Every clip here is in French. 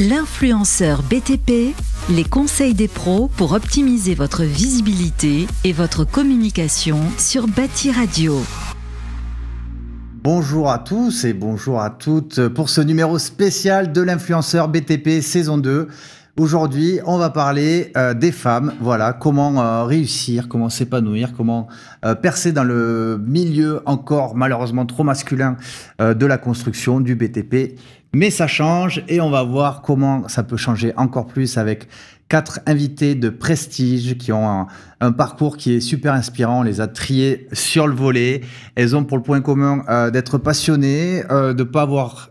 L'influenceur BTP, les conseils des pros pour optimiser votre visibilité et votre communication sur Bâti Radio. Bonjour à tous et bonjour à toutes pour ce numéro spécial de l'influenceur BTP saison 2. Aujourd'hui, on va parler euh, des femmes. Voilà, comment euh, réussir, comment s'épanouir, comment euh, percer dans le milieu encore malheureusement trop masculin de la construction, du BTP, mais ça change et on va voir comment ça peut changer encore plus avec quatre invités de prestige qui ont un, parcours qui est super inspirant. On les a triés sur le volet. Elles ont pour le point commun euh, d'être passionnées, euh, de ne pas avoir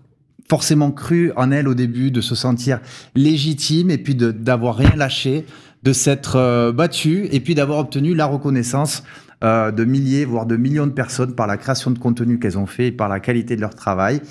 forcément cru en elles au début, de se sentir légitimes et puis d'avoir rien lâché, de s'être euh, battues et puis d'avoir obtenu la reconnaissance de milliers, voire de millions de personnes par la création de contenu qu'elles ont fait et par la qualité de leur travail.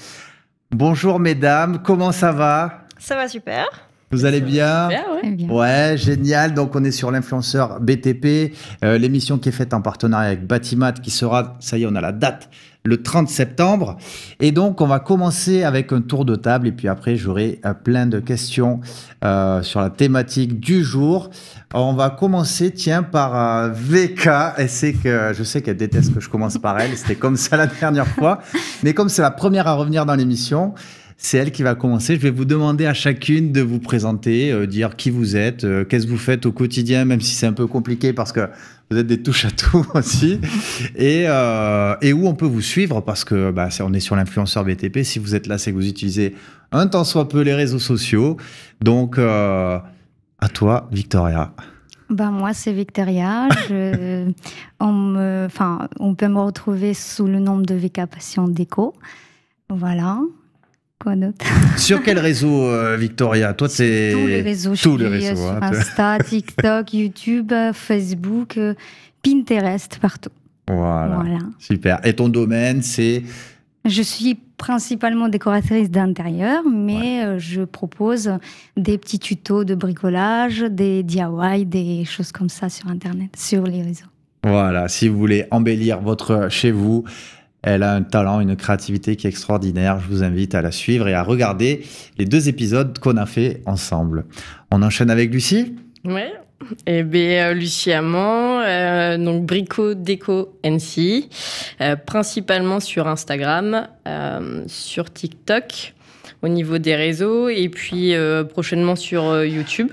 Bonjour mesdames, comment ça va Ça va super. Vous allez bien, bien ouais. ouais. génial. Donc on est sur l'influenceur BTP, euh, l'émission qui est faite en partenariat avec Batimat, qui sera, ça y est, on a la date, le 30 septembre. Et donc, on va commencer avec un tour de table et puis après, j'aurai euh, plein de questions euh, sur la thématique du jour. On va commencer, tiens, par Véka. Euh, VK. Et c'est que je sais qu'elle déteste que je commence par elle. C'était comme ça la dernière fois. Mais comme c'est la première à revenir dans l'émission, c'est elle qui va commencer. Je vais vous demander à chacune de vous présenter, dire qui vous êtes, qu'est-ce que vous faites au quotidien, même si c'est un peu compliqué parce que vous êtes des touches à tout aussi, euh, et, où on peut vous suivre parce que bah, on est sur l'influenceur BTP. Si vous êtes là, c'est que vous utilisez un tant soit peu les réseaux sociaux. Donc, euh, à toi, Victoria. Ben moi, c'est Victoria. on, on peut me retrouver sous le nom de VK Passion Déco. Voilà. Sur quel réseau, euh, Victoria Toi, c'est tous les réseaux. Tous sur hein, Insta, TikTok, YouTube, euh, Facebook, euh, Pinterest, partout. Voilà. Super. Et ton domaine, c'est Je suis principalement décoratrice d'intérieur, mais je propose des petits tutos de bricolage, des DIY, des choses comme ça sur Internet, sur les réseaux. Voilà, si vous voulez embellir votre chez vous, elle a un talent, une créativité qui est extraordinaire. Je vous invite à la suivre et à regarder les deux épisodes qu'on a fait ensemble. On enchaîne avec Lucie Oui. Et eh bien, euh, Lucie Amand, euh, donc Brico Déco NC, euh, principalement sur Instagram, sur TikTok, au niveau des réseaux, et puis prochainement sur YouTube.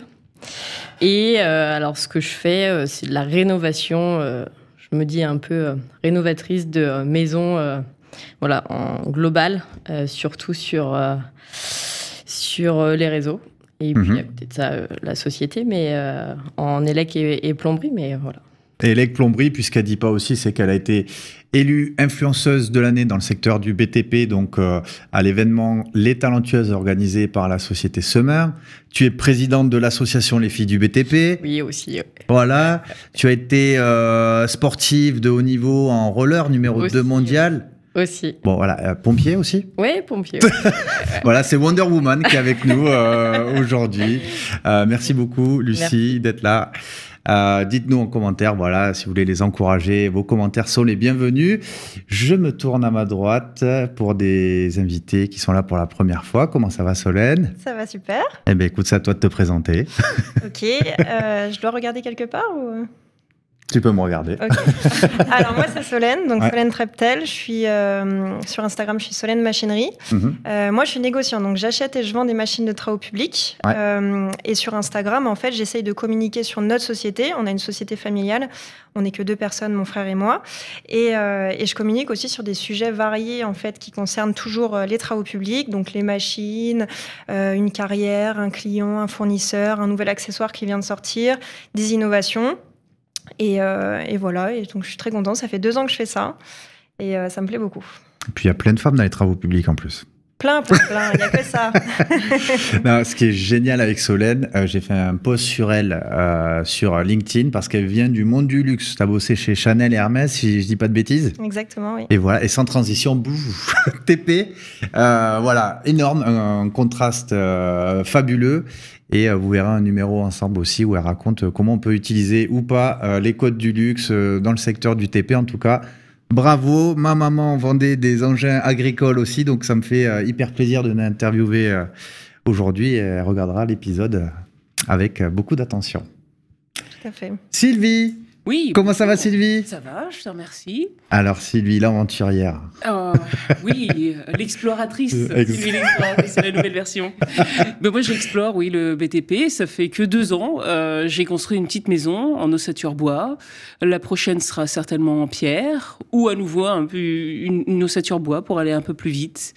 Et alors, ce que je fais, c'est de la rénovation je me dis un peu euh, rénovatrice de euh, maison euh, voilà, en global, surtout sur, sur les réseaux. Et puis mmh. à côté ça, la société, mais en élec et plomberie, mais voilà. Et Hélène Plomberie, puisqu'elle dit pas aussi, c'est qu'elle a été élue influenceuse de l'année dans le secteur du BTP, donc euh, à l'événement Les Talentueuses organisé par la société Summer. Tu es présidente de l'association Les Filles du BTP. Oui, aussi. Voilà. Tu as été euh, sportive de haut niveau en roller, numéro 2 mondial. Aussi. Bon, voilà. Euh, pompier aussi Oui, pompier. voilà, c'est Wonder Woman qui est avec nous aujourd'hui. merci beaucoup, Lucie, d'être là. Euh, dites-nous en commentaire, voilà, si vous voulez les encourager, vos commentaires sont les bienvenus. Je me tourne à ma droite pour des invités qui sont là pour la première fois. Comment ça va, Solène Ça va super. Eh bien, écoute, ça à toi de te présenter. ok, euh, je dois regarder quelque part ou tu peux me regarder. Alors moi c'est Solène, donc Solène Treptel. Je suis euh, sur Instagram, je suis Solène Machinerie. Mhm. euh, moi je suis négociant, donc j'achète et je vends des machines de travaux publics. Euh, et sur Instagram, en fait, j'essaye de communiquer sur notre société. On a une société familiale. On n'est que deux personnes, mon frère et moi. Et, euh, et, je communique aussi sur des sujets variés en fait qui concernent toujours euh, les travaux publics, donc les machines, une carrière, un client, un fournisseur, un nouvel accessoire qui vient de sortir, des innovations. Euh, et, voilà, et donc je suis très contente. Ça fait deux ans que je fais ça et euh, ça me plaît beaucoup. Et puis il y a plein de femmes dans les travaux publics en plus plein, plein, plein. Il n'y a que ça. ce qui est génial avec Solène, euh, j'ai fait un post sur elle sur LinkedIn parce qu'elle vient du monde du luxe. Tu as bossé chez Chanel et Hermès, si je dis pas de bêtises. Exactement, oui. Et voilà, et sans transition, bouf, TP. voilà, énorme, un contraste fabuleux. Et euh, vous verrez un numéro ensemble aussi où elle raconte euh, comment on peut utiliser ou pas euh, les codes du luxe dans le secteur du TP en tout cas. Bravo, ma maman vendait des engins agricoles aussi, donc ça me fait hyper plaisir de l'interviewer aujourd'hui. Elle regardera l'épisode avec beaucoup d'attention. Tout à fait. Sylvie oui. Comment ça va, Sylvie Ça va, je te remercie. Alors, Sylvie, l'aventurière. Oh, oui, euh, l'exploratrice. Euh, Sylvie l'exploratrice, c'est la nouvelle version. Mais moi, j'explore, oui, le BTP. Ça fait que deux ans. Euh, j'ai construit une petite maison en ossature bois. La prochaine sera certainement en pierre ou à nouveau un peu une ossature bois pour aller un peu plus vite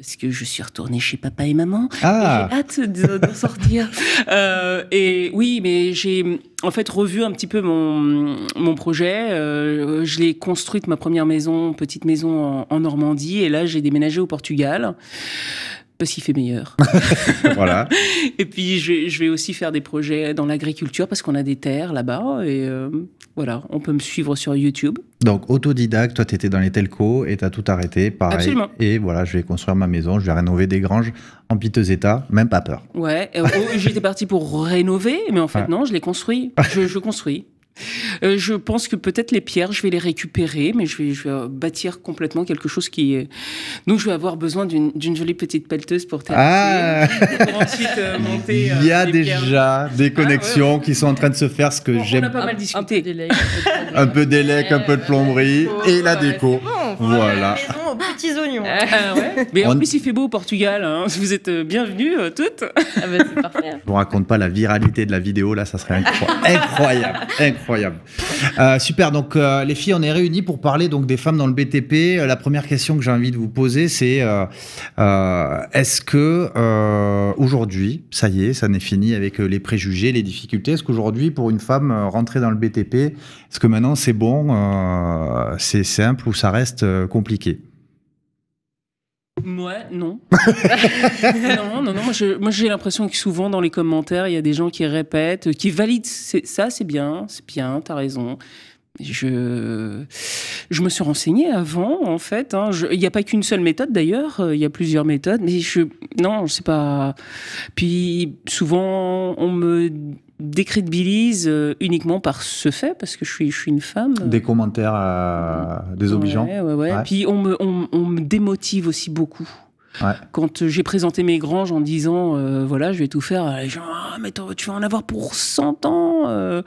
parce que je suis retournée chez papa et maman. Ah. j'ai hâte d'en sortir. euh, et oui, mais j'ai en fait revu un petit peu mon, mon projet. Euh, je l'ai construite ma première maison, petite maison en, en Normandie, et là j'ai déménagé au Portugal parce fait meilleur. voilà. Et puis, je, vais aussi faire des projets dans l'agriculture parce qu'on a des terres là-bas. Et euh, voilà, on peut me suivre sur YouTube. Donc, autodidacte, toi, tu étais dans les telcos et tu as tout arrêté. Pareil. Et voilà, je vais construire ma maison, je vais rénover des granges en piteux état, même pas peur. Ouais, euh, oh, j'étais parti pour rénover, mais en fait, ah. non, je les construit. je construis. Euh, je pense que peut-être les pierres, je vais les récupérer, mais je vais, bâtir complètement quelque chose qui. Nous, je vais avoir besoin d'une jolie petite pelleteuse pour t'aider Ah ensuite euh, monter. Il euh, y a déjà des ah, connexions qui sont en train de se faire, ce que j'aime. On a pas mal discuté. Un peu d'élec, un peu de plomberie oh, et la déco. voilà petits oignons. Ah, Mais en plus, il fait beau au Portugal. Hein. Vous êtes euh, bienvenue euh, toutes. Ah, bah, hein. Je ne vous raconte pas la viralité de la vidéo, là, ça serait incroyable. incroyable. Euh, super, donc les filles, on est réunies pour parler donc, des femmes dans le BTP. La première question que j'ai envie de vous poser, c'est est-ce que aujourd'hui, ça y est, ça n'est fini avec les préjugés, les difficultés Est-ce qu'aujourd'hui, pour une femme rentrée dans le BTP, est-ce que maintenant c'est bon, c'est simple ou ça reste compliqué Ouais, non. non, non, non. Moi, j'ai l'impression que souvent dans les commentaires, il y a des gens qui répètent, qui valident. Ça, c'est bien, c'est bien, t'as raison. Je, je me suis renseigné avant, en fait. Hein. Il n'y a pas qu'une seule méthode, d'ailleurs. Euh, il y a plusieurs méthodes. Mais je, non, je sais pas. Puis souvent, on me décrédibilise euh, uniquement par ce fait, parce que je suis, je suis une femme. Des commentaires euh, désobligeants. Ouais, ouais, Puis on me, on, me, démotive aussi beaucoup. Quand euh, j'ai présenté mes granges en disant, voilà, je vais tout faire, les gens, ah, mais tu vas en avoir pour 100 ans.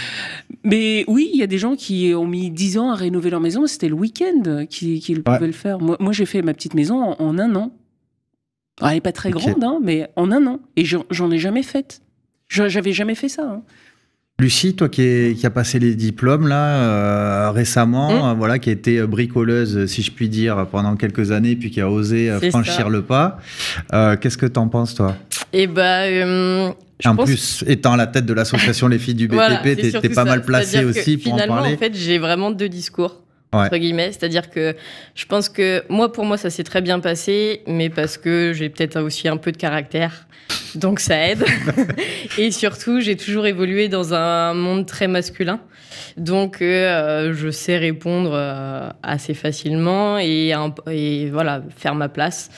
mais oui, il y a des gens qui ont mis 10 ans à rénover leur maison, c'était le week-end qu'ils qui pouvaient le faire. Moi, moi j'ai fait ma petite maison en, un an. Ah, elle n'est pas très grande, hein, mais en un an. Et j'en ai jamais faite. J'avais jamais fait ça. Hein. Lucie, toi qui, a passé les diplômes là euh, récemment, hum. euh, voilà, qui a été euh, bricoleuse, si je puis dire, pendant quelques années, puis qui a osé franchir le pas. Qu'est-ce que t'en penses, toi Et eh ben, en plus, étant la tête de l'association Les Filles du BTP, t'es pas mal placée aussi pour en parler. Finalement, en fait, j'ai vraiment deux discours entre guillemets. C'est-à-dire que je pense que moi, pour moi, ça s'est très bien passé, mais parce que j'ai peut-être aussi un peu de caractère, donc ça aide. et surtout, j'ai toujours évolué dans un monde très masculin, donc euh, je sais répondre euh, assez facilement et, et voilà faire ma place.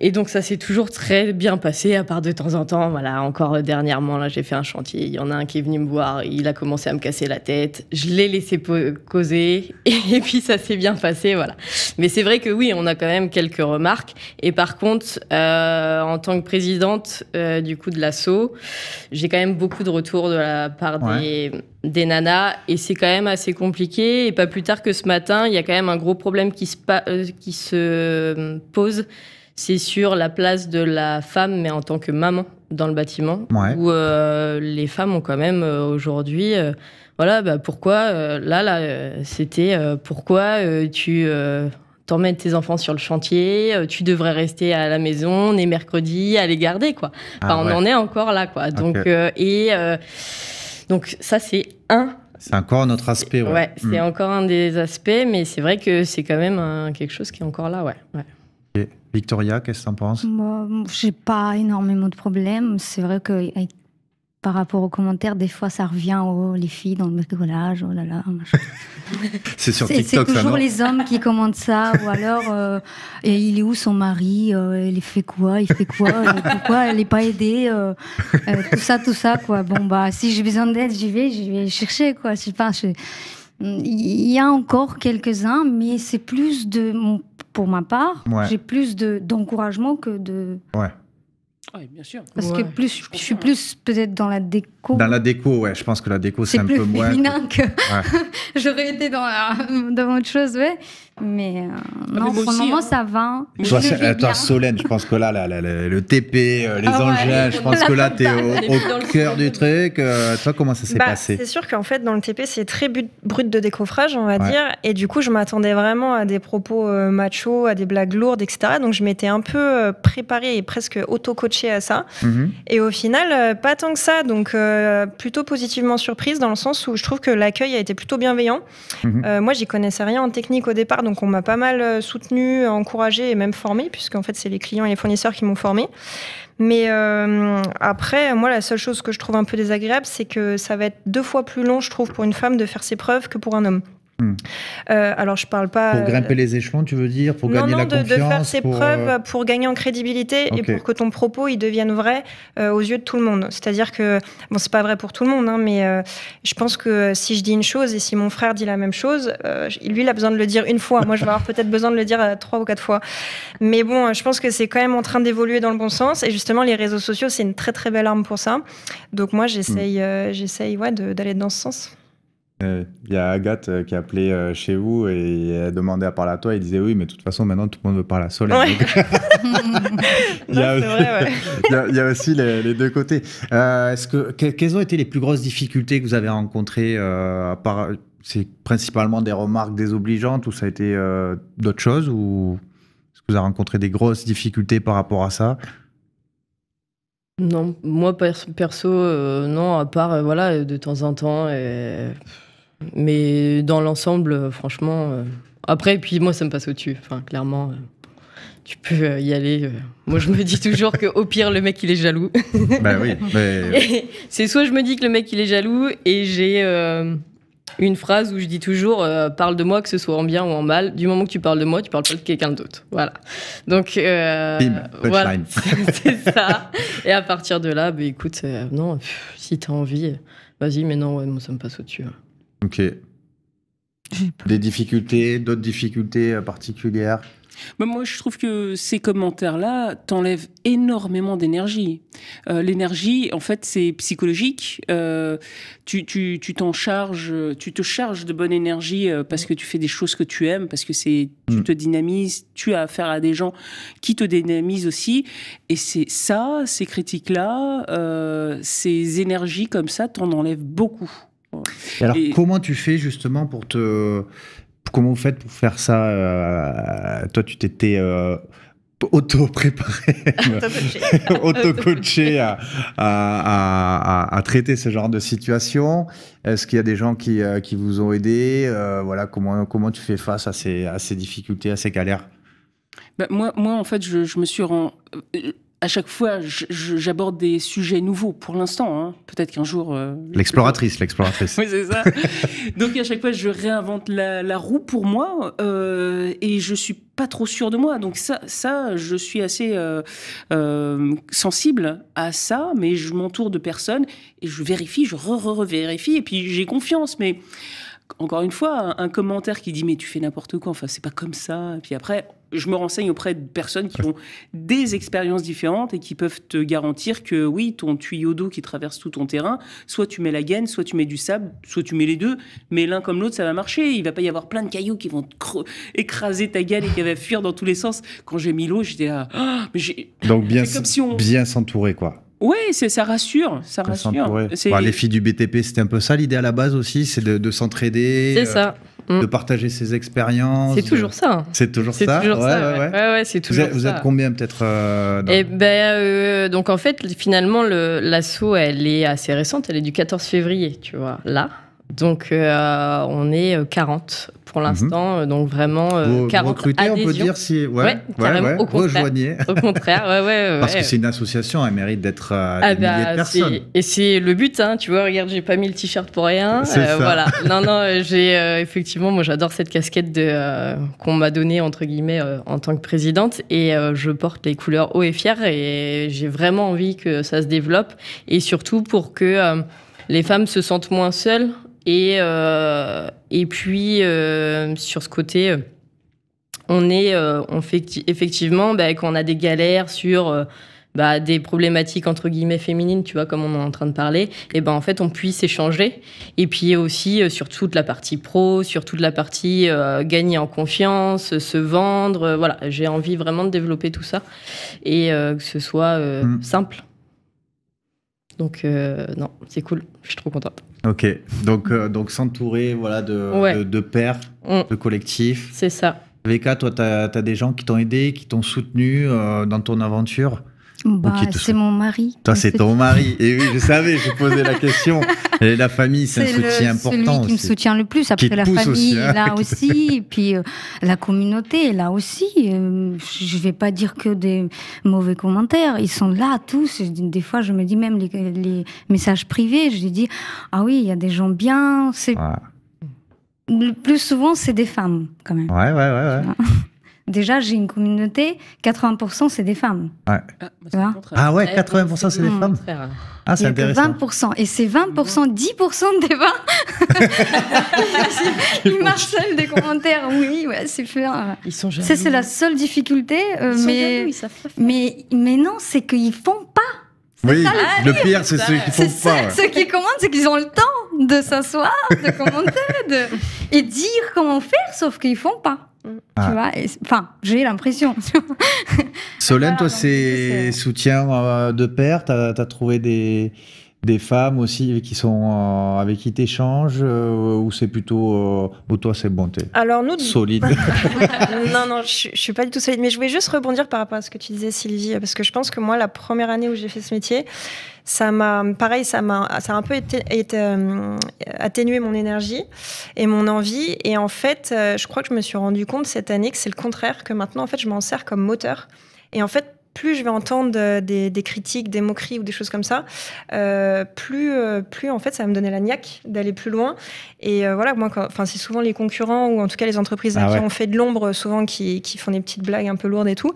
Et donc ça s'est toujours très bien passé, à part de temps en temps. Voilà, encore dernièrement, là, j'ai fait un chantier. Il y en a un qui est venu me voir, il a commencé à me casser la tête. Je l'ai laissé causer, et puis ça s'est bien passé, voilà. Mais c'est vrai que oui, on a quand même quelques remarques. Et par contre, euh, en tant que présidente euh, du coup de l'assaut, j'ai quand même beaucoup de retours de la part des des nanas et c'est quand même assez compliqué et pas plus tard que ce matin il y a quand même un gros problème qui se, euh, qui se pose c'est sur la place de la femme, mais en tant que maman dans le bâtiment, où euh, les femmes ont quand même euh, aujourd'hui, euh, voilà, bah, pourquoi là, là, c'était pourquoi tu t'emmènes tes enfants sur le chantier, tu devrais rester à la maison les mercredis à les garder, quoi. Ah on en est encore là, quoi. Donc et donc ça, c'est un c'est encore un autre aspect. Ouais, c'est hmm. encore un des aspects, mais c'est vrai que c'est quand même quelque chose qui est encore là, ouais. Victoria, qu'est-ce que tu en penses Moi, j'ai pas énormément de problèmes. C'est vrai que par rapport aux commentaires, des fois, ça revient aux les filles dans le bricolage, oh là là, c'est sur C'est toujours les hommes qui commentent ça, ou alors, euh, et il est où son mari euh, Il fait quoi Il fait quoi euh, Pourquoi elle n'est pas aidée Tout ça, tout ça, quoi. Bon, bah, si j'ai besoin d'aide, j'y vais, je vais chercher, quoi. Je sais pas, Il y a encore quelques-uns, mais c'est plus de mon pour ma part, j'ai plus d'encouragement que de. Ouais. Oui, bien sûr. Parce que plus, je, suis plus peut-être dans la déco. Dans la déco, ouais, je pense que la déco, c'est un peu moins. C'est plus féminin que. J'aurais été dans, dans autre chose, ouais. Mais euh, ah, non, pour le moment, euh, ça va. Toi, Solène, je pense que là, le TP, euh, les ah anges engins, je pense que là, t'es au, cœur du truc. toi, comment ça s'est bah, passé C'est sûr qu'en fait, dans le TP, c'est très brut de décoffrage, on va dire. Et du coup, je m'attendais vraiment à des propos machos, à des blagues lourdes, etc. Donc, je m'étais un peu préparée et presque auto-coachée à ça. Mhm. Et au final, pas tant que ça. Donc, plutôt positivement surprise dans le sens où je trouve que l'accueil a été plutôt bienveillant. Mhm. moi, j'y connaissais rien en technique au départ. Donc on m'a pas mal euh, soutenu, encouragé et même formé, puisque en fait c'est les clients et les fournisseurs qui m'ont formé. Mais euh, après, moi, la seule chose que je trouve un peu désagréable, c'est que ça va être deux fois plus long, je trouve, pour une femme de faire ses preuves que pour un homme. Hmm. Euh, alors je parle pas. Pour grimper euh, les échelons, tu veux dire, pour gagner non, la confiance. Non, de faire ses preuves, euh, pour gagner en crédibilité et pour que ton propos il devienne vrai aux yeux de tout le monde. C'est-à-dire que bon, c'est pas vrai pour tout le monde, hein, mais je pense que si je dis une chose et si mon frère dit la même chose, lui il a besoin de le dire une fois. Moi je vais avoir peut-être besoin de le dire trois ou quatre fois. Mais bon, je pense que c'est quand même en train d'évoluer dans le bon sens et justement les réseaux sociaux c'est une très très belle arme pour ça. Donc moi j'essaye, hmm. j'essaye d'aller dans ce sens. Euh, il y a Agathe euh, qui a appelé euh, chez vous et a demandé à parler à toi. Il disait oui, mais de toute façon, maintenant tout le monde veut parler à Soleil. il, y a aussi les, deux côtés. est-ce que, quelles ont été les plus grosses difficultés que vous avez rencontrées C'est principalement des remarques désobligeantes ou ça a été d'autres choses Ou est-ce que vous avez rencontré des grosses difficultés par rapport à ça non, moi perso, non, à part voilà de temps en temps, et mais dans l'ensemble, euh, franchement. Euh, après, puis moi, ça me passe au-dessus. Enfin, clairement, euh, tu peux y aller. Moi, je me dis toujours qu'au pire, le mec, il est jaloux. Ben oui. Mais... C'est soit je me dis que le mec, il est jaloux et j'ai une phrase où je dis toujours parle de moi, que ce soit en bien ou en mal. Du moment que tu parles de moi, tu parles pas de quelqu'un d'autre. Voilà. Donc, Bim, voilà. C'est ça. Et à partir de là, bah, écoute, non, si t'as envie, vas-y, mais non, moi, ça me passe au-dessus. Hein. Ok. Des difficultés, d'autres difficultés euh, particulières bah, moi, je trouve que ces commentaires-là t'enlèvent énormément d'énergie. Euh, l'énergie, en fait, c'est psychologique. Euh, tu t'en charges, tu te charges de bonne énergie parce que tu fais des choses que tu aimes, parce que c'est tu mm. te dynamises, tu as affaire à des gens qui te dynamisent aussi. Et c'est ça, ces critiques-là, ces énergies comme ça, t'en enlèvent beaucoup alors, comment tu fais justement pour te. Comment vous faites pour faire ça euh, Toi, tu t'étais. Euh, auto-préparé, auto-coaché à, traiter ce genre de situation Est-ce qu'il y a des gens qui, euh, vous ont aidé voilà, comment, comment tu fais face à ces, ces difficultés, à ces galères bah, moi, moi, en fait, je, je me suis rendu à chaque fois, j'aborde des sujets nouveaux pour l'instant. Hein. Peut-être qu'un jour. Euh, l'exploratrice, l'exploratrice. oui, c'est ça. Donc à chaque fois, je réinvente la, roue pour moi euh, et je suis pas trop sûr de moi. Donc ça, ça je suis assez euh, sensible à ça, mais je m'entoure de personnes et je vérifie, je re-revérifie et puis j'ai confiance. Mais encore une fois, un, commentaire qui dit mais tu fais n'importe quoi, enfin c'est pas comme ça. puis après, je me renseigne auprès de personnes qui ont des expériences différentes et qui peuvent te garantir que oui, ton tuyau d'eau qui traverse tout ton terrain, soit tu mets la gaine, soit tu mets du sable, soit tu mets les deux, mais l'un comme l'autre ça va marcher. Il va pas y avoir plein de cailloux qui vont écraser ta gaine et qui va fuir dans tous les sens. Quand j'ai mis l'eau, j'étais là. Ah, mais Donc bien, bien s'entourer quoi. Oui, ça rassure, ça rassure. Bah, les filles du BTP, c'était un peu ça l'idée à la base aussi, c'est de, s'entraider. Euh, mm. De partager ses expériences. C'est toujours ça. C'est toujours ça. c'est toujours vous, êtes, ça. vous combien peut-être euh, eh ben, euh, donc en fait, finalement, l'assaut, elle est assez récente. Elle est du 14 février, tu vois, là. Donc, euh, on est 40 euh, pour mhm. l'instant. Euh, donc, vraiment, 40 on peut dire si. Ouais, ouais, au contraire, ouais, ouais. Parce que c'est une association, elle mérite d'être ah de bah, personnes. Et c'est le but, hein, tu vois, regarde, j'ai pas mis le t-shirt pour rien. Ça. Voilà. non, non, j'ai effectivement, moi j'adore cette casquette qu'on m'a donnée, entre guillemets, en tant que présidente. Et je porte les couleurs haut et fier. Et j'ai vraiment envie que ça se développe. Et surtout pour que les femmes se sentent moins seules et, euh, et puis, euh, sur ce côté, euh, on est on fait, effectivement, bah, quand on a des galères sur... Bah, des problématiques entre guillemets féminines, tu vois, comme on est en train de parler, et ben en fait on puisse échanger. Et puis aussi sur toute la partie pro, sur toute la partie gagner en confiance, se vendre, voilà. J'ai envie vraiment de développer tout ça et que ce soit mmh. simple. Donc non, c'est cool, je suis trop contente. Ok, donc, euh, donc s'entourer voilà, de, de, pairs, mm. de collectifs. C'est ça. Vk toi, tu as, des gens qui t'ont aidé, qui t'ont soutenu euh, dans ton aventure bah, c'est mon mari. Toi, c'est ton mari. Et eh oui, je savais, je posais la question. Et la famille, c'est un soutien important. Celui qui me soutient le plus. Après, la famille, hein. là aussi. Et puis, euh, la communauté, là aussi. Je euh, je vais pas dire que des mauvais commentaires. Ils sont là, tous. Des fois, je me dis même les, messages privés. Je dis, ah oui, il y a des gens bien. C'est... Le plus souvent, c'est des femmes, quand même. Ouais, ouais, ouais. ouais. déjà, j'ai une communauté, 80% c'est des femmes. Ouais. Ah, bah, ah ouais, 80% c'est des femmes Ah, c'est intéressant. 20%. Et c'est 20%, 10% des vins. Ils seuls des commentaires. Oui, ouais, c'est fait. Ils sont Ça, c'est la seule difficulté. Euh, mais, mais, non, c'est qu'ils font pas. le, pire, c'est ceux qui font pas. Ceux qui commentent c'est qu'ils ont le temps de s'asseoir, de commenter de... et dire comment faire, sauf qu'ils font pas. Tu vois, enfin, j'ai l'impression. Solène, toi, c'est euh, soutien euh, de père. T'as trouvé des, des femmes aussi qui sont euh, avec qui tu échanges euh, ou c'est plutôt euh, pour toi c'est bonté, alors nous solide non non je, je, suis pas du tout solide mais je voulais juste rebondir par rapport à ce que tu disais Sylvie parce que je pense que moi la première année où j'ai fait ce métier ça m'a pareil ça m'a ça a un peu été, atténué mon énergie et mon envie et en fait je crois que je me suis rendu compte cette année que c'est le contraire que maintenant en fait je m'en sers comme moteur et en fait plus je vais entendre euh, des, critiques, des moqueries ou des choses comme ça, euh, plus, euh, plus en fait ça va me donner la niaque d'aller plus loin. Et voilà, moi, enfin c'est souvent les concurrents ou en tout cas les entreprises ah qui ont fait de l'ombre, souvent qui, font des petites blagues un peu lourdes et tout.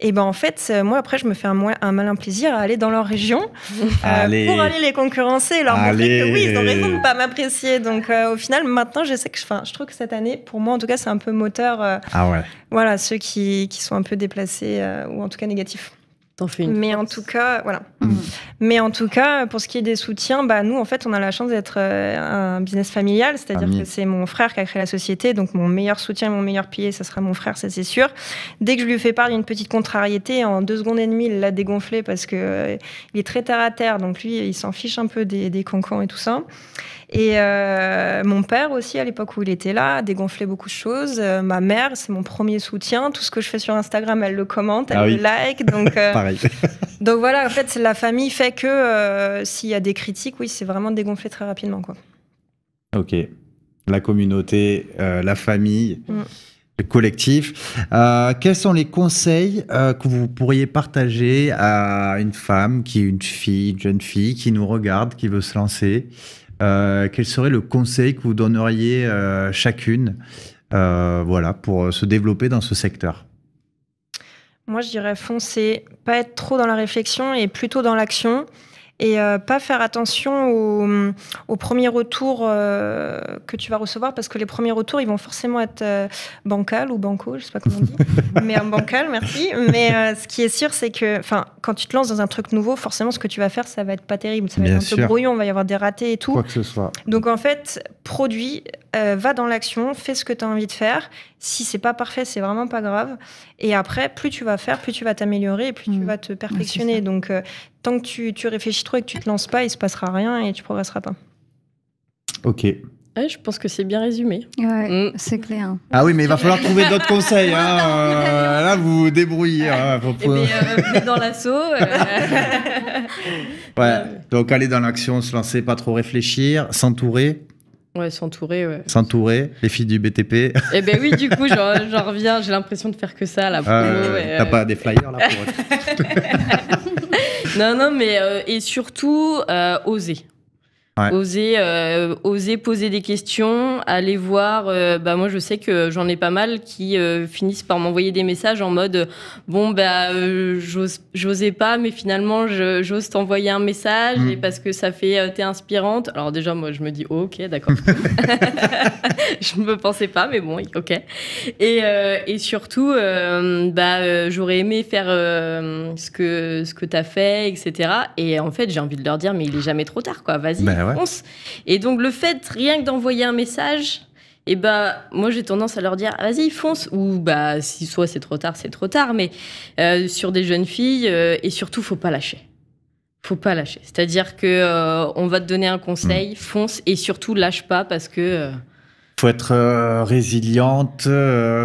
Et ben en fait, moi après je me fais un, malin plaisir à aller dans leur région pour aller les concurrencer leur montrer que oui, ils ont raison de pas m'apprécier. Donc au final, maintenant je sais que je, je trouve que cette année, pour moi en tout cas, c'est un peu moteur. ah ouais. Voilà, ceux qui, sont un peu déplacés euh, ou en tout cas négatifs. Une mais en tout cas, voilà. Mmh. Mais en tout cas, pour ce qui est des soutiens, bah nous, en fait, on a la chance d'être euh, un business familial, c'est-à-dire que c'est mon frère qui a créé la société, donc mon meilleur soutien, mon meilleur pilier, ça sera mon frère, ça c'est sûr. Dès que je lui fais part d'une petite contrariété, en deux secondes et demie, il l'a dégonflé parce que euh, il est très terre à terre, donc lui, il s'en fiche un peu des, des, et tout ça. Et euh, mon père aussi, à l'époque où il était là, dégonflé beaucoup de choses. Euh, ma mère, c'est mon premier soutien. Tout ce que je fais sur Instagram, elle le commente, elle ah le like. Donc, euh, Pareil. donc voilà, en fait, la famille fait que s'il y a des critiques, oui, c'est vraiment dégonflé très rapidement. Quoi. Ok. La communauté, la famille. Mm. le collectif. quels sont les conseils que vous pourriez partager à une femme qui est une fille, une jeune fille qui nous regarde, qui veut se lancer euh, quel serait le conseil que vous donneriez euh, chacune euh, pour se développer dans ce secteur Moi, je dirais foncer, pas être trop dans la réflexion et plutôt dans l'action et euh, pas faire attention aux, premiers retours euh, que tu vas recevoir parce que les premiers retours, ils vont forcément être euh, bancal ou banco, je sais pas comment on dit, mais bancal, merci. Mais ce qui est sûr, c'est que, enfin, quand tu te lances dans un truc nouveau, forcément, ce que tu vas faire, ça va être pas terrible, ça va être un peu brouillon, il va y avoir des ratés et tout. Donc en fait, produit, euh, va dans l'action, fais ce que tu as envie de faire. Si c'est pas parfait, c'est vraiment pas grave. Et après, plus tu vas faire, plus tu vas t'améliorer et plus tu mm. vas te perfectionner. Donc, euh, tant que tu, tu, réfléchis trop et que tu te lances pas, il se passera rien et tu progresseras pas. Ok. je pense que c'est bien résumé. Mm. c'est clair. Ah oui, mais il va falloir trouver d'autres conseils. Hein, euh, là, vous vous débrouillez. Hein, pour... Eh ben, dans l'assaut. donc aller dans l'action, se lancer, pas trop réfléchir, s'entourer. Ouais, s'entourer, S'entourer, les filles du BTP. Eh ben oui, du coup, j'en reviens, j'ai l'impression de faire que ça, là. Ah, T'as euh, pas des flyers, là, pour... non, non, mais... Euh, et surtout, euh, oser. Euh, oser, poser des questions, aller voir. Euh, bah moi, je sais que j'en ai pas mal qui euh, finissent par m'envoyer des messages en mode bon bah j'osais pas, mais finalement j'ose t'envoyer un message mm. parce que ça fait t'es inspirante. Alors déjà moi je me dis ok d'accord, je ne me pensais pas, mais bon ok. Et, surtout bah j'aurais aimé faire ce que ce que t'as fait etc. Et en fait j'ai envie de leur dire mais il est jamais trop tard quoi, vas-y. Ben et donc, le fait, rien que d'envoyer un message, et eh ben moi j'ai tendance à leur dire ah, vas-y fonce ou bah si soit c'est trop tard c'est trop tard mais euh, sur des jeunes filles euh, et surtout faut pas lâcher faut pas lâcher c'est à dire que euh, on va te donner un conseil mm. fonce et surtout lâche pas parce que faut être résiliente,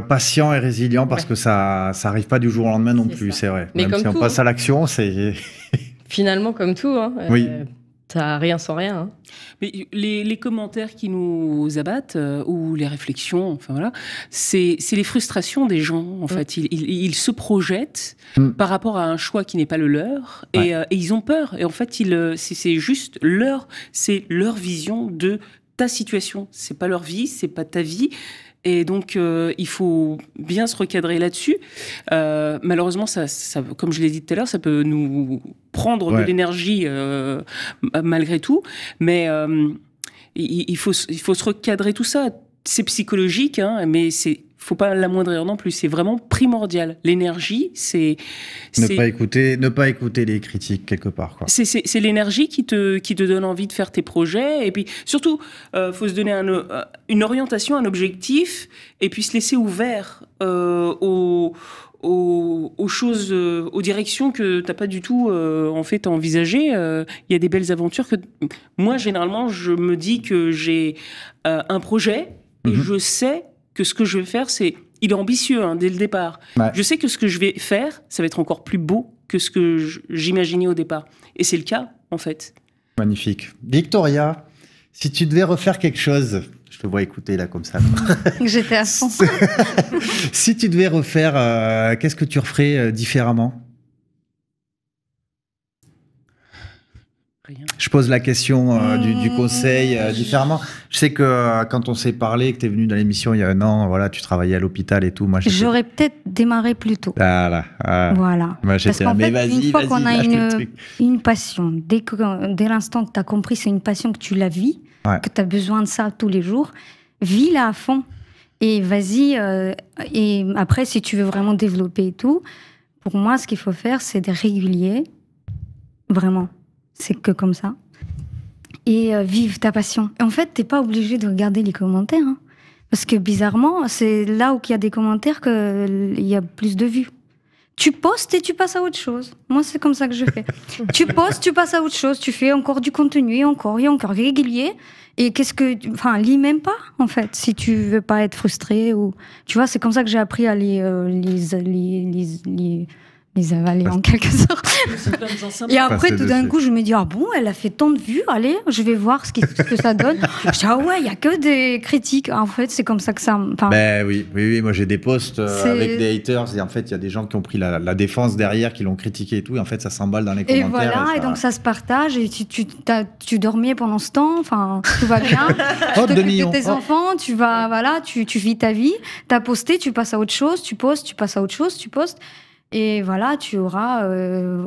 patient et résilient parce que ça ça arrive pas du jour au lendemain non plus, c'est vrai. Même si on passe à hein. l'action, c'est finalement comme tout. Hein, oui. T'as rien sans rien. Hein. Mais les, commentaires qui nous abattent euh, ou les réflexions, enfin voilà, c'est les frustrations des gens en mm. fait. Ils, ils, se projettent mm. par rapport à un choix qui n'est pas le leur et, euh, ils ont peur. Et en fait, euh, c'est juste leur, c'est leur vision de ta situation. C'est pas leur vie, c'est pas ta vie. Et donc, il faut bien se recadrer là-dessus. malheureusement, ça, ça, comme je l'ai dit tout à l'heure, ça peut nous prendre de l'énergie euh, malgré tout. Mais euh, il, faut, il faut se recadrer tout ça. C'est psychologique, hein, mais c'est faut pas l'amoindrir non plus. C'est vraiment primordial. L'énergie, c'est ne pas écouter, ne pas écouter les critiques quelque part. C'est l'énergie qui te qui te donne envie de faire tes projets. Et puis surtout, euh, faut se donner une orientation, un objectif, et puis se laisser ouvert euh, aux, aux, choses, euh, aux directions que tu n'as pas du tout euh, en fait envisagé. Euh, il y a des belles aventures que moi généralement je me dis que j'ai un projet et mhm. je sais que ce que je vais faire c'est il est ambitieux hein, dès le départ. Je sais que ce que je vais faire ça va être encore plus beau que ce que j'imaginais au départ et c'est le cas en fait. Magnifique, Victoria. Si tu devais refaire quelque chose, je te vois écouter là comme ça. J'étais à fond. si tu devais refaire, euh, qu'est-ce que tu referais euh, différemment Je pose la question euh, ah, du, conseil euh, différemment. Je sais que euh, quand on s'est parlé, que tu es venu dans l'émission il y a un an, voilà, tu travaillais à l'hôpital et tout. J'aurais peut-être démarré plus tôt. Voilà. Ah. Voilà. Mais vas une fois qu'on a une, passion, dès, l'instant que tu as compris, c'est une passion que tu la vis, que tu as besoin de ça tous les jours, vis-la à fond. Et vas-y, et après, si tu veux vraiment développer et tout, pour moi, ce qu'il faut faire, c'est de régulier, vraiment c'est que comme ça. Et euh, vive ta passion. en fait, t'es pas obligé de regarder les commentaires. Hein. parce que bizarrement, c'est là où il y a des commentaires qu'il y a plus de vues. Tu postes et tu passes à autre chose. Moi, c'est comme ça que je fais. tu postes, tu passes à autre chose. Tu fais encore du contenu et encore et encore régulier. Et qu'est-ce que, enfin, lis même pas en fait, si tu veux pas être frustré ou, tu vois, c'est comme ça que j'ai appris à lire euh, les, les les avaler en quelque sorte. Et après, tout d'un coup, je me dis, ah bon, elle a fait tant de vues, allez, je vais voir ce, que ça donne. je dis, ah ouais, il n'y a que des critiques. En fait, c'est comme ça que ça. Enfin, ben oui, oui, oui, moi j'ai des posts euh, avec des haters, et en fait, il y a des gens qui ont pris la, défense derrière, qui l'ont critiqué et tout, et en fait, ça s'emballe dans les commentaires. Et voilà, et, donc ça se partage, et tu, tu, tu dormais pendant ce temps, enfin, tout va bien. Oh, tu oh, de tes enfants, tu vas, voilà, tu, tu vis ta vie, tu as posté, tu passes à autre chose, tu postes, tu passes à autre chose, tu postes. Et voilà, tu auras 10% euh,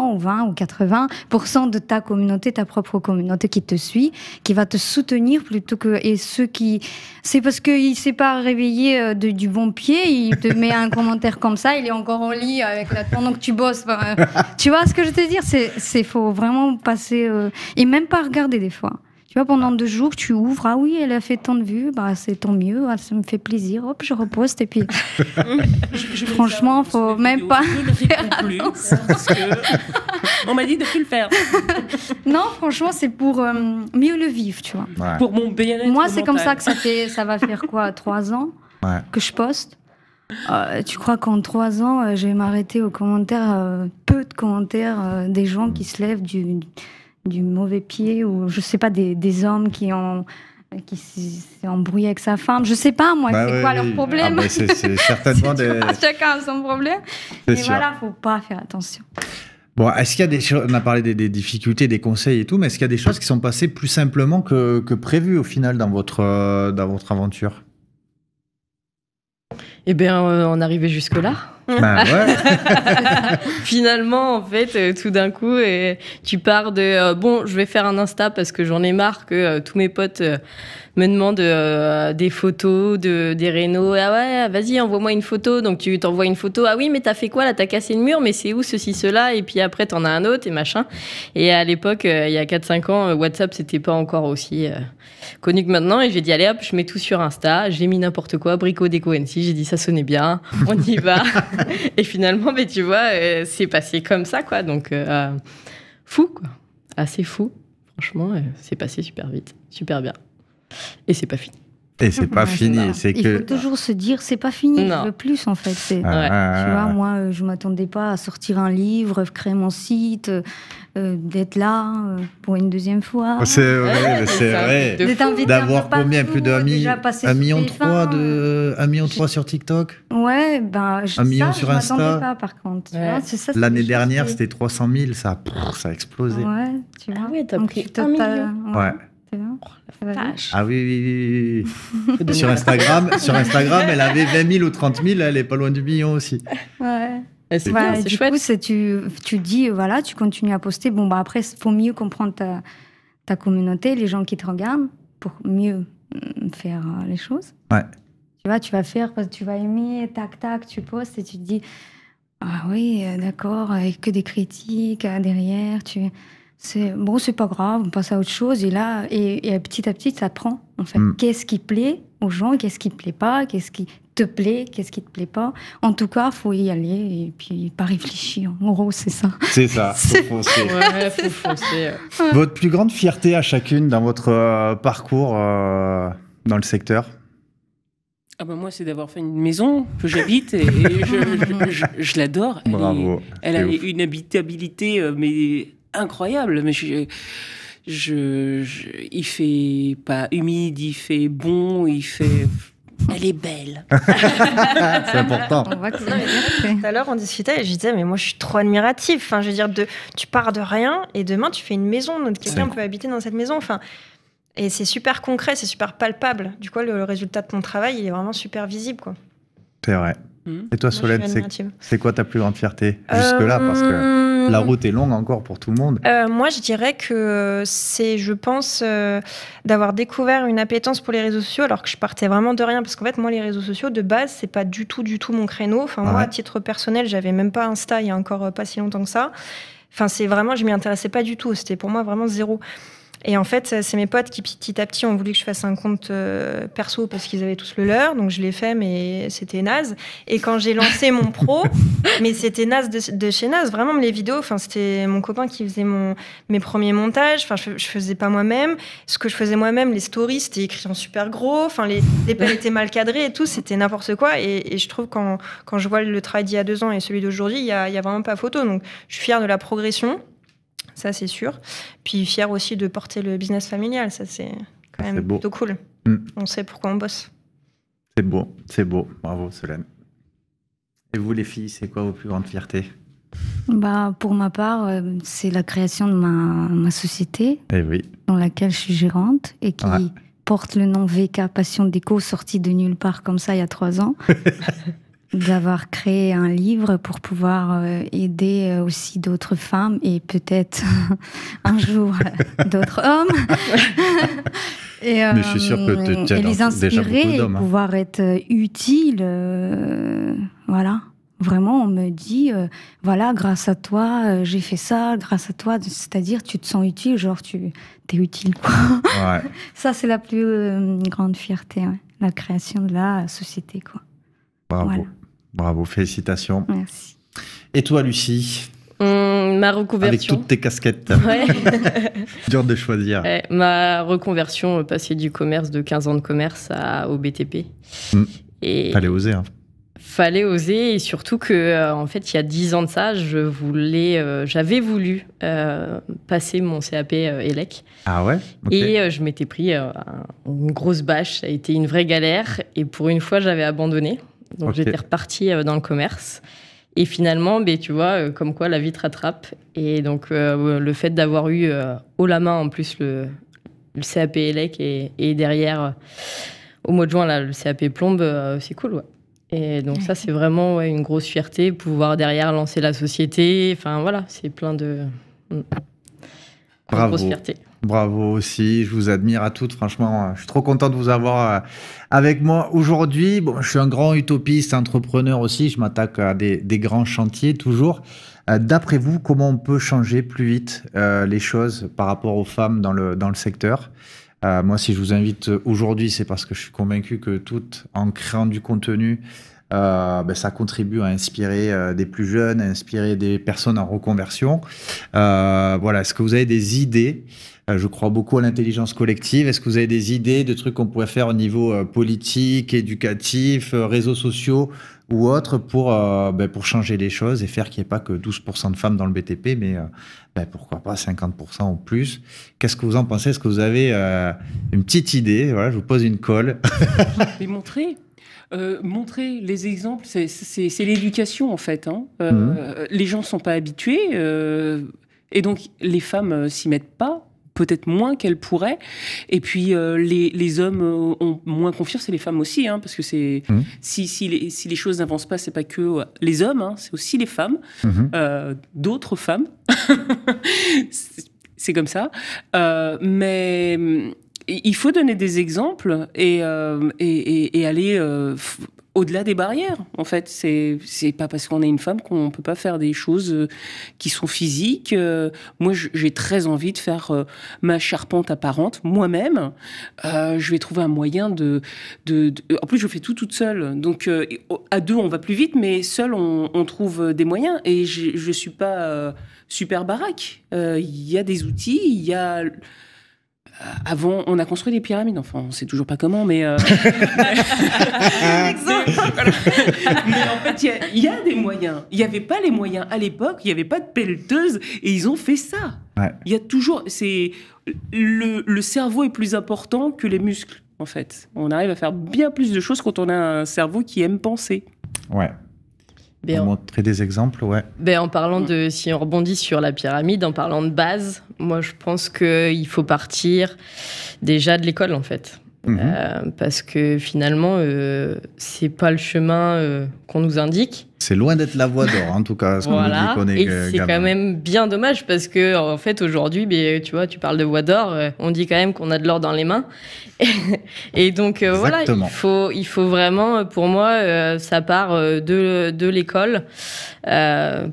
ou 20 ou 80% de ta communauté, ta propre communauté qui te suit, qui va te soutenir plutôt que. Et ceux qui. C'est parce qu'il ne s'est pas réveillé euh, du bon pied, il te met un commentaire comme ça, il est encore au lit avec pendant que tu bosses. Euh, tu vois ce que je veux te dire C'est faut vraiment passer. Et même pas regarder des fois. Tu vois, pendant deux jours, tu ouvres, ah oui, elle a fait tant de vues, bah, c'est tant mieux, ah, ça me fait plaisir, hop, je reposte. Et puis, franchement, il faut même pas. on m'a dit de plus le faire. non, franchement, c'est pour euh, mieux le vivre, tu vois. Pour mon Moi, c'est comme ça que ça fait, ça va faire quoi, trois ans que je poste. Euh, tu crois qu'en trois ans, euh, je vais m'arrêter aux commentaires, peu de commentaires des gens qui se lèvent du, du mauvais pied ou je sais pas des, hommes qui ont qui s'est embrouillé avec sa femme. Je sais pas, moi, bah c'est quoi leur problème. Ah, c'est certainement Chacun a son problème. Mais il voilà, faut pas faire attention. Bon, est-ce qu'il y a des on a parlé des, difficultés, des conseils et tout, mais est-ce qu'il y a des choses qui sont passées plus simplement que, que prévues au final dans votre, euh, dans votre aventure Eh bien, euh, on arrivait jusque-là. Bah, Finalement, en fait, euh, tout d'un coup, et euh, tu pars de euh, bon, je vais faire un Insta parce que j'en ai marre que tous mes potes me demande euh, des photos de, des rénaux. Ah ouais, vas-y, envoie-moi une photo. Donc tu t'envoies une photo. Ah oui, mais t'as fait quoi là T'as cassé le mur, mais c'est où ceci, cela Et puis après, t'en as un autre et machin. Et à l'époque, euh, il y a 4-5 ans, euh, WhatsApp, c'était pas encore aussi connu que maintenant. Et j'ai dit, allez hop, je mets tout sur Insta. J'ai mis n'importe quoi, Brico Déco NC. J'ai dit, ça sonnait bien, on y va. et finalement, mais tu vois, c'est passé comme ça, quoi. Donc, fou, quoi. Assez fou. Franchement, c'est passé super vite, super bien. Et c'est pas fini. Et c'est pas fini, c'est que. Il faut toujours se dire, c'est pas fini, non. je veux plus en fait. Ah, ah, tu vois, ah. moi, euh, je m'attendais pas à sortir un livre, créer mon site, euh, euh, d'être là pour une deuxième fois. Oh, c'est vrai, c'est D'avoir combien plus d'un million, un million trois de, million 3 sur TikTok. Ouais, ben. Je, un million Pas, par contre. L'année dernière, c'était 300 000, ça, ça a explosé. Ouais, tu vois. Ah oui, pris Ouais. Ah oui, oui, oui. sur, Instagram, euh, sur Instagram, elle avait 20 000 ou 30 000, elle est pas loin du million aussi. Ouais. Eh, c'est du coup, tu, tu dis, voilà, tu continues à poster. Bon, bah après, il faut mieux comprendre ta, ta, communauté, les gens qui te regardent, pour mieux mm, faire euh, les choses. Ouais. Tu vois, tu vas faire, tu vas aimer, tac, tac, tu postes et tu te dis, ah oui, euh, d'accord, avec que des critiques derrière. Tu c'est bon, c'est pas grave, on passe à autre chose. Et là, et, petit à petit, ça prend. En fait, hmm. qu'est-ce qui plaît aux gens, qu'est-ce qui plaît pas, qu'est-ce qui te plaît, qu'est-ce qui te plaît pas. En tout cas, faut y aller et puis pas réfléchir. En gros, c'est ça. C'est ça. Faut faut Votre plus grande fierté à chacune dans votre euh, parcours euh, dans le secteur. Ah bah moi, c'est d'avoir fait une maison que j'habite et, je, l'adore. Bravo. Elle, a une habitabilité, euh, mais incroyable. Mais je, je, il fait pas humide, il fait bon, il fait. Elle est belle. c'est important. On Tout à l'heure, on discutait et je disais, mais moi, je suis trop admirative. Enfin, je veux dire, de, tu pars de rien et demain, tu fais une maison. Quelqu'un peut habiter dans cette maison. Enfin, et c'est super concret, c'est super palpable. Du coup, le, résultat de ton travail, il est vraiment super visible. quoi. C'est vrai. Mmh. Et toi, Solène, c'est quoi ta plus grande fierté euh, jusque-là parce que... Hmm, la hmm. route est longue encore pour tout le monde. Euh, moi, je dirais que c'est, je pense, euh, d'avoir découvert une appétence pour les réseaux sociaux alors que je partais vraiment de rien. Parce qu'en fait, moi, les réseaux sociaux, de base, c'est pas du tout, du tout mon créneau. Enfin, moi, à titre personnel, j'avais même pas Insta il y a encore euh, pas si longtemps que ça. Enfin, c'est vraiment, je m'y intéressais pas du tout. C'était pour moi vraiment zéro. Et en fait, c'est mes potes qui petit à petit ont voulu que je fasse un compte euh, perso parce qu'ils avaient tous le leur, donc je l'ai fait, mais c'était naze. Et quand j'ai lancé mon pro, mais c'était naze de, chez naze, vraiment les vidéos. Enfin, c'était mon copain qui faisait mon, mes premiers montages. Enfin, je, faisais pas moi-même. Ce que je faisais moi-même, les stories, c'était écrit en super gros. Enfin, les, les étaient mal cadrées et tout, c'était n'importe quoi. Et, je trouve quand quand je vois le travail d'il y a deux ans et celui d'aujourd'hui, il y, y a, vraiment pas photo. Donc, je suis fière de la progression ça c'est sûr. Puis fier aussi de porter le business familial, ça c'est quand même plutôt cool. Mm. On sait pourquoi on bosse. C'est beau, c'est beau. Bravo Solène. Et vous les filles, c'est quoi vos plus grandes fiertés bah, pour ma part, euh, c'est la création de ma, société, eh dans laquelle je suis gérante et qui porte le nom VK Passion Déco, sorti de nulle part comme ça il y a trois ans. d'avoir créé un livre pour pouvoir euh, aider euh, aussi d'autres femmes et peut-être un jour euh, d'autres hommes. et, Mais je suis sûre que tu les inspirer et hein. pouvoir être utile. voilà. Vraiment, on me dit, voilà, grâce à toi, j'ai fait ça, grâce à toi, c'est-à-dire tu te sens utile, genre tu es utile, ça, c'est la plus grande fierté, la création de la société, quoi. Bravo. Bravo, félicitations. Merci. Et toi, Lucie hum, ma reconversion. Avec toutes tes casquettes. Ouais. Dur de choisir. ma reconversion, euh, passer du commerce, de 15 ans de commerce à, au BTP. Hum. Et Fallait oser. Hein. Fallait oser et surtout que, euh, en fait, il y a 10 ans de ça, je voulais, euh, j'avais voulu passer mon CAP ELEC. Ah ouais Et je m'étais pris une grosse bâche. Ça a été une vraie galère. Et pour une fois, j'avais abandonné. Donc j'étais repartie euh, dans le commerce. Et finalement, ben, tu vois, euh, comme quoi la vie te rattrape. Et donc euh, le fait d'avoir eu au haut la main en plus le, CAP ELEC et, derrière au mois de juin là, le CAP plombe, c'est cool. Et donc ça, c'est vraiment une grosse fierté, pouvoir derrière lancer la société. Enfin voilà, c'est plein de... Mm, Bravo. Grosse fierté. Bravo aussi, je vous admire à toutes, franchement, euh, je suis trop content de vous avoir euh, avec moi aujourd'hui. Bon, je suis un grand utopiste, entrepreneur aussi, je m'attaque à des, grands chantiers toujours. Euh, d'après vous, comment on peut changer plus vite les choses par rapport aux femmes dans le, dans le secteur Moi, si je vous invite aujourd'hui, c'est parce que je suis convaincu que tout, en créant du contenu, ben, ça contribue à inspirer des plus jeunes, à inspirer des personnes en reconversion. voilà, est-ce que vous avez des idées euh, je crois beaucoup à l'intelligence collective. Est-ce que vous avez des idées de trucs qu'on pourrait faire au niveau euh, politique, éducatif, euh, réseaux sociaux ou autres pour, ben, pour changer les choses et faire qu'il n'y ait pas que 12% de femmes dans le BTP, mais ben, pourquoi pas 50% ou plus Qu'est-ce que vous en pensez Est-ce que vous avez une petite idée Voilà, je vous pose une colle. montrer montrer les exemples, c'est l'éducation en fait. Hein. Mmh. Les gens ne sont pas habitués et donc les femmes s'y mettent pas peut-être moins qu'elle pourrait Et puis euh, les, les, hommes euh, ont moins confiance et les femmes aussi, hein, parce que c'est mmh. si, si, les, si, les, choses n'avancent pas, c'est pas que euh, les hommes, hein, c'est aussi les femmes, mmh. d'autres femmes. c'est comme ça. mais il faut donner des exemples et, et aller au-delà des barrières. En fait, c'est c'est pas parce qu'on est une femme qu'on ne peut pas faire des choses euh, qui sont physiques. Euh, moi, j'ai très envie de faire euh, ma charpente apparente moi-même. je vais trouver un moyen de, En plus, je fais tout toute seule. Donc, oh, à deux, on va plus vite, mais seul, on, trouve des moyens. Et je, ne suis pas super baraque. Il y a des outils, il y a euh, avant, on a construit des pyramides. Enfin, on sait toujours pas comment, mais. Euh, mais en fait, il y, a des moyens. Il n'y avait pas les moyens à l'époque. Il n'y avait pas de pelleteuse, et ils ont fait ça. Il y a toujours. C'est le, le cerveau est plus important que les muscles. En fait, on arrive à faire bien plus de choses quand on a un cerveau qui aime penser. Ouais. Bah, Pour Montrer des exemples, ouais. Bah, en parlant de, si on rebondit sur la pyramide, en parlant de base, moi je pense qu'il faut partir déjà de l'école en fait. Mhm. Euh, parce que finalement, euh, c'est pas le chemin euh, qu'on nous indique. C'est loin d'être la voie d'or, en tout cas, ce voilà. qu'on Et c'est quand même bien dommage parce que, en fait, aujourd'hui, ben, tu vois, tu parles de voie d'or, euh, on dit quand même qu'on a de l'or dans les mains. et donc, euh, voilà, il faut, il faut vraiment, euh, pour moi, ça part de, l'école,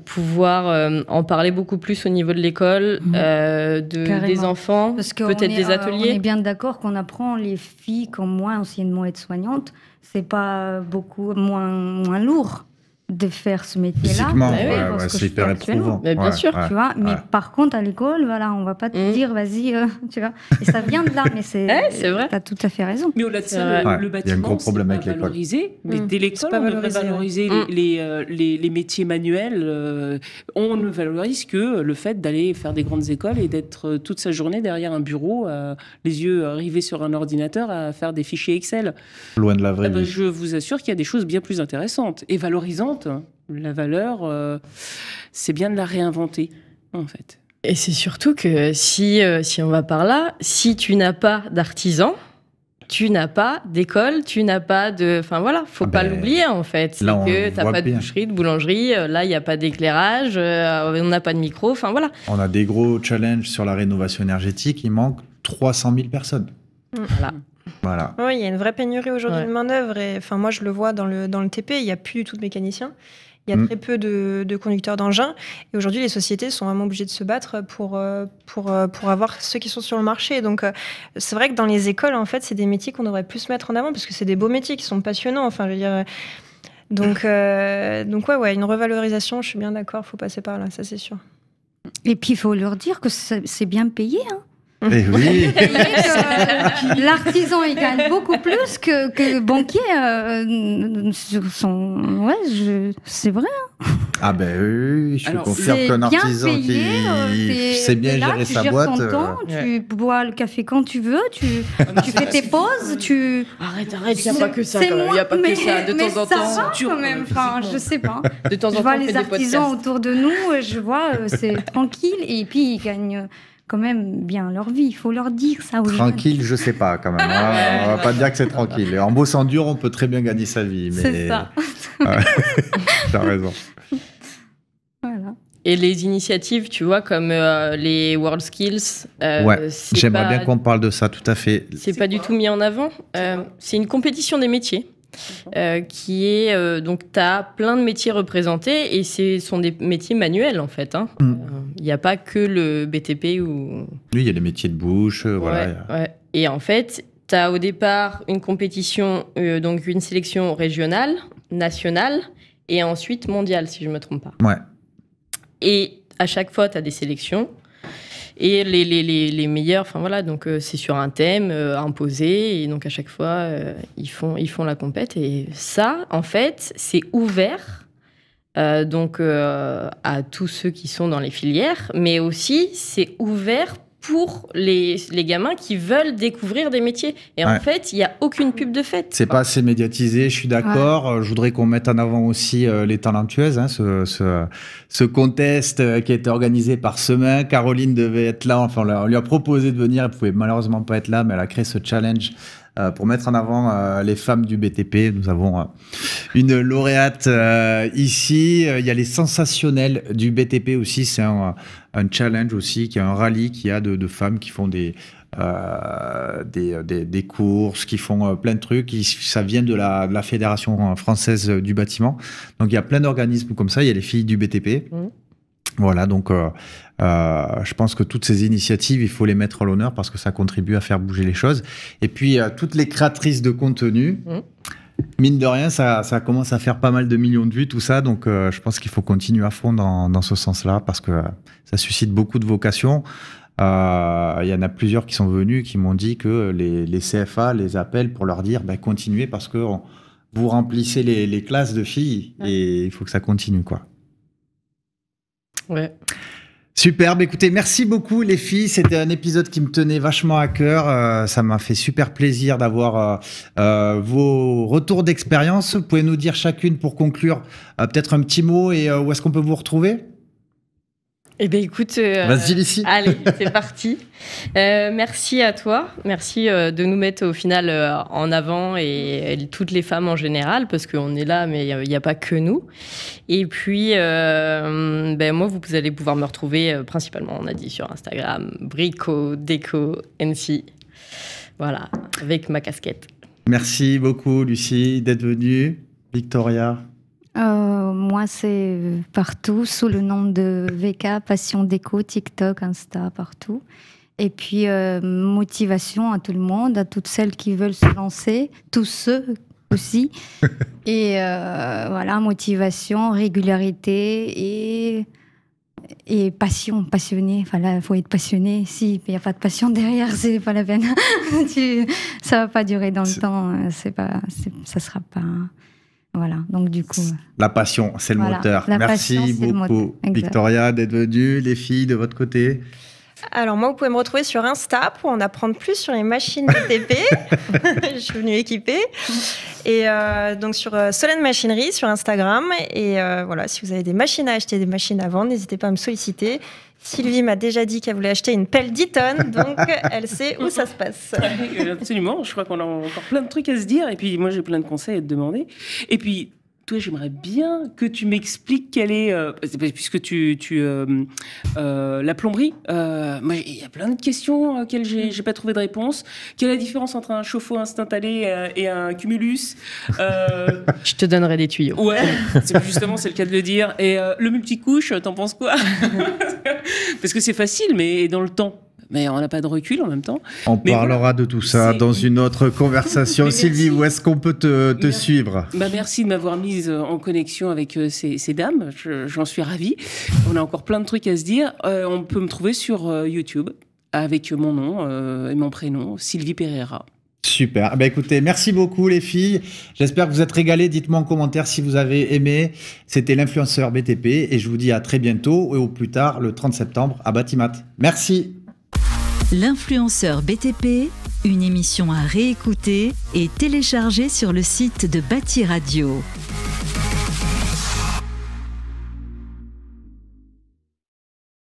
pouvoir en parler beaucoup plus au niveau de l'école, mmh. de, des enfants, peut-être des ateliers. on est bien d'accord qu'on apprend les filles, comme moi, anciennement être soignante c'est pas beaucoup moins, moins lourd de faire ce métier-là. Physiquement, bah c'est hyper hein. éprouvant. bien sûr. Tu vois, mais par contre, à l'école, voilà, on va pas te mm. dire, vas-y, euh, tu vois. Et ça vient de là, mais c'est vrai. Tu as tout à fait raison. Mais au-delà de ça, le, bâtiment, il y Mais mm. dès l'école, on devrait valoriser euh, les métiers manuels. Euh, on ne valorise que le fait d'aller faire des grandes écoles et d'être toute sa journée derrière un bureau, les yeux rivés sur un ordinateur à faire des fichiers Excel. Loin de la vraie. Eh ben, je vous assure qu'il y a des choses bien plus intéressantes et valorisantes Hein. La valeur, euh, c'est bien de la réinventer, en fait. Et c'est surtout que si, euh, si on va par là, si tu n'as pas d'artisan, tu n'as pas d'école, tu n'as pas de. Enfin voilà, faut ah pas ben, l'oublier en fait. C'est que n'as pas de boucherie, de boulangerie, euh, là il n'y a pas d'éclairage, on n'a pas de micro, enfin voilà. On a des gros challenges sur la rénovation énergétique, il manque 300 000 personnes. Voilà. Voilà. Oui, il y a une vraie pénurie aujourd'hui de main-d'œuvre. Enfin, moi, je le vois dans le, dans le TP, il n'y a plus du tout de mécaniciens. Il y a mm. très peu de, conducteurs d'engins. Et aujourd'hui, les sociétés sont vraiment obligées de se battre pour, euh, pour, euh, pour avoir ceux qui sont sur le marché. Donc, euh, c'est vrai que dans les écoles, en fait, c'est des métiers qu'on devrait plus mettre en avant parce que c'est des beaux métiers qui sont passionnants. Enfin, je veux dire. Donc, mm. donc ouais, ouais, une revalorisation, je suis bien d'accord, il faut passer par là, ça c'est sûr. Et puis, il faut leur dire que c'est bien payé. Hein. Eh oui. L'artisan, il gagne beaucoup plus que, le banquier. Euh, euh, son... Ouais, c'est vrai. Hein. Ah ben oui, je Alors, confirme qu'un artisan payé, qui euh, sait bien gérer sa boîte. temps, Tu bois le café quand tu veux, tu, ah tu fais tes pauses, tu... Arrête, arrête, il n'y a pas que ça. Il n'y a pas que ça. De temps en temps, ça va quand même. je sais pas. vois les artisans autour de nous, je vois, c'est tranquille. Et puis, ils gagnent quand même bien leur vie. Il faut leur dire ça. Aux tranquille, je sais pas quand même. Hein. on va pas dire que c'est tranquille. En bossant dur, on peut très bien gagner sa vie. Mais... C'est ça. Ah T'as raison. Et les initiatives, tu vois, comme euh, les World Skills. Euh, j'aimerais bien qu'on parle de ça, tout à fait. C'est pas du tout mis en avant. Euh, c'est une compétition des métiers. Euh, qui est euh, donc tu as plein de métiers représentés et ce sont des métiers manuels en fait. Il hein. n'y hmm. euh, a pas que le BTP ou. Oui, il y a les métiers de bouche, voilà. Et en fait, tu as au départ une compétition, donc une sélection régionale, nationale et ensuite mondiale, si je ne me trompe pas. Ouais. Et à chaque fois, tu as des sélections et les, les, les, meilleurs. Enfin voilà, donc euh, c'est sur un thème euh, imposé et donc à chaque fois euh, ils font ils font la compète et ça en fait c'est ouvert. donc à tous ceux qui sont dans les filières, mais aussi c'est ouvert pour les, les, gamins qui veulent découvrir des métiers. Et en fait, il n'y a aucune pub de fête. C'est pas assez médiatisé, je suis d'accord. Euh, je voudrais qu'on mette en avant aussi euh, les talentueuses, hein, ce, ce, ce, contest euh, qui a été organisé par semaine Caroline devait être là, enfin, on lui a proposé de venir, elle pouvait malheureusement pas être là, mais elle a créé ce challenge euh, pour mettre en avant euh, les femmes du BTP. Nous avons euh, une lauréate ici. Il y a les sensationnels du BTP aussi. C'est un, challenge aussi, qui est un rallye qui a de, femmes qui font des, des, courses, qui font plein de trucs. ça vient de la, Fédération française du bâtiment. Donc il y a plein d'organismes comme ça. Il y a les filles du BTP. Mmh. Voilà, donc euh, euh, je pense que toutes ces initiatives, il faut les mettre à l'honneur parce que ça contribue à faire bouger les choses. Et puis, euh, toutes les créatrices de contenu, mmh. mine de rien, ça, commence à faire pas mal de millions de vues, tout ça. Donc, je pense qu'il faut continuer à fond dans, ce sens-là parce que ça suscite beaucoup de vocations. Il y en a plusieurs qui sont venus qui m'ont dit que les, CFA les appellent pour leur dire ben, continuez parce que vous remplissez les, classes de filles et il faut que ça continue. quoi. Ouais. Superbe. Écoutez, merci beaucoup les filles. C'était un épisode qui me tenait vachement à cœur. Euh, ça m'a fait super plaisir d'avoir euh, euh, vos retours d'expérience. Vous pouvez nous dire chacune pour conclure peut-être un petit mot et où est-ce qu'on peut vous retrouver eh bien, écoute. Euh, Vas-y, Allez, c'est parti. Euh, merci à toi. Merci euh, de nous mettre au final en avant et, toutes les femmes en général, parce qu'on est là, mais il n'y a, pas que nous. Et puis, ben, moi, vous allez pouvoir me retrouver principalement, on a dit, sur Instagram, Brico, Déco, NC. Voilà, avec ma casquette. Merci beaucoup, Lucie, d'être venue. Victoria, moi, c'est euh, partout, sous le nom de VK, Passion Déco, TikTok, Insta, partout. Et puis, euh, motivation à tout le monde, à toutes celles qui veulent se lancer, tous ceux aussi. et euh, voilà, motivation, régularité et, et passion, passionné. Enfin, il faut être passionné. Si, il n'y a pas de passion derrière, c'est pas la peine. tu, ça va pas durer dans le temps. C'est pas, ça sera pas voilà, donc du coup. Euh, la passion, c'est le moteur. Merci beaucoup, Victoria, d'être venue. Les filles, de votre côté alors moi, vous pouvez me retrouver sur Insta pour en apprendre plus sur les machines je suis venue équiper Et euh, donc sur euh, Solène Machinerie sur Instagram. Et voilà, si vous avez des machines à acheter, des machines à vendre, n'hésitez pas à me solliciter. Sylvie m'a déjà dit qu'elle voulait acheter une pelle 10 tonnes, donc elle sait où ça se passe. Absolument, je crois qu'on a encore plein de trucs à se dire, et puis moi j'ai plein de conseils à te demander. Et puis toi, j'aimerais bien que tu m'expliques quelle est, euh, puisque tu, euh, euh, la plomberie. il y a plein de questions auxquelles j'ai, j'ai pas trouvé de réponse. Quelle est la différence entre un chauffe-eau instantané et un cumulus Je te donnerai des tuyaux. Ouais, c'est, justement, c'est le cas de le dire. Et le multicouche, t'en penses quoi Parce que c'est facile, mais dans le temps mais on n'a pas de recul en même temps. On parlera de tout ça dans une autre conversation. Sylvie, où est-ce qu'on peut te, suivre bah, Merci de m'avoir mise euh, en connexion avec euh, ces, dames. J'en suis ravie. On a encore plein de trucs à se dire. Euh, on peut me trouver sur YouTube avec mon nom et mon prénom, Sylvie Pereira. Super. Bah, écoutez, merci beaucoup les filles. J'espère que vous êtes régalées. Dites-moi en commentaire si vous avez aimé. C'était l'influenceur BTP et je vous dis à très bientôt et au plus tard le 30 septembre à Batimat. Merci. L'influenceur BTP, une émission à réécouter et télécharger sur le site de Bâti Radio.